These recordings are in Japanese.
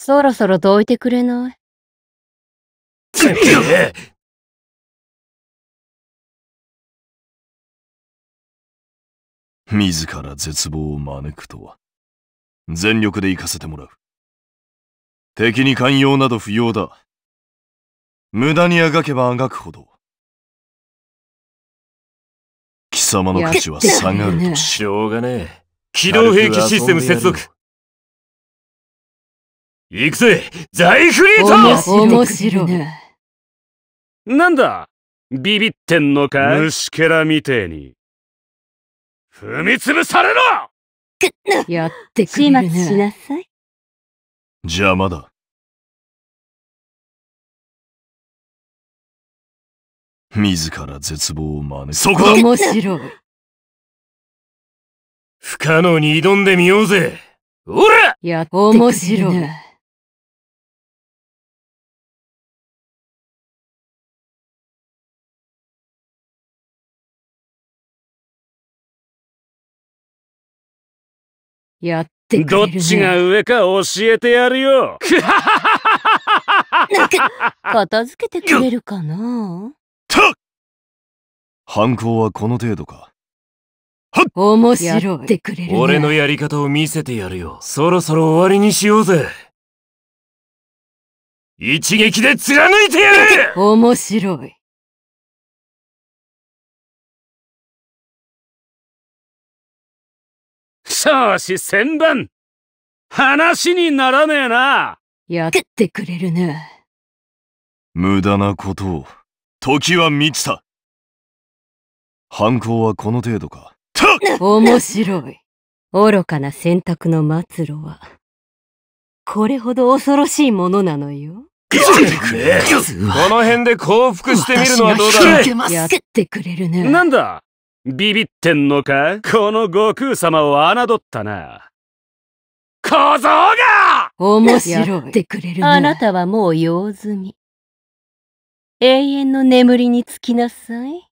そろそろどいてくれない自ら絶望を招くとは全力で行かせてもらう敵に寛容など不要だ無駄にあがけばあがくほど貴様の価値は下がるとしょうがねえ機動兵器システム接続行くぜ大フリート面白いね。なんだビビってんのか虫けらみてえに。踏みつぶされろやってくれす。始末しなさい。邪魔だ。自ら絶望を真似そこだ面白い。不可能に挑んでみようぜ。おらや、面白い。やってくれる、ね、どっちが上か教えてやるよなんか、片付けてくれるかなた犯行はこの程度か。面白い。てくれる、ね、俺のやり方を見せてやるよ。そろそろ終わりにしようぜ。一撃で貫いてやる面白い。少子千万話にならねえなやってくれるね無駄なことを時は満ちた犯行はこの程度か面白い愚かな選択の末路はこれほど恐ろしいものなのよこの辺で降伏してみるのはどうだやってくれるねなんだビビってんのかこの悟空様を侮ったな。小僧が面白い。ってくれるあなたはもう用済み。永遠の眠りにつきなさい。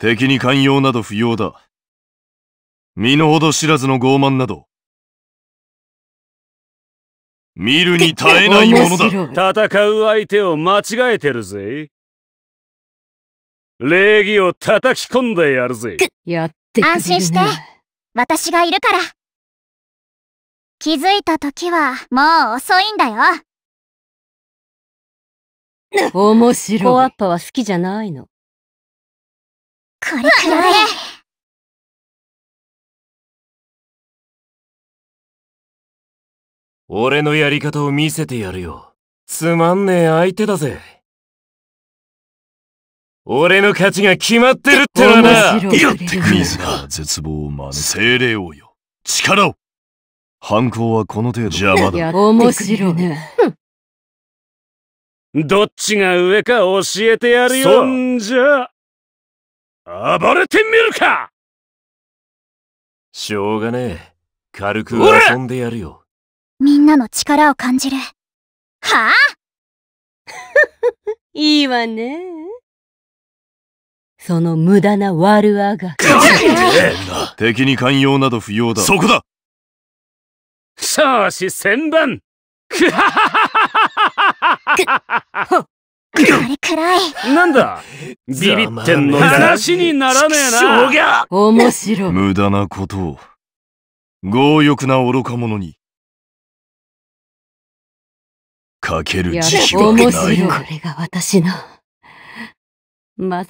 敵に寛容など不要だ。身の程知らずの傲慢など。見るに耐えないものだ。戦う相手を間違えてるぜ。礼儀を叩き込んでやるぜやって安心して私がいるから気づいた時はもう遅いんだよ面白いコアッパは好きじゃないのこれくらい俺のやり方を見せてやるよ。つまんねえ相手だぜ。俺の勝ちが決まってるってのはなよってく自ら絶望を招く精霊王よ力を犯行はこの程度邪魔だ面白いねどっちが上か教えてやるよそんじゃ暴れてみるかしょうがねえ軽く遊んでやるよみんなの力を感じるはあ いいわねその無駄な悪あがき。敵に寛容など不要だ。そこだ少子千番くははははははっなんだビビってんの話にならねえな面白い無駄なことを強欲な愚か者にかける慈悲はないこれが私のま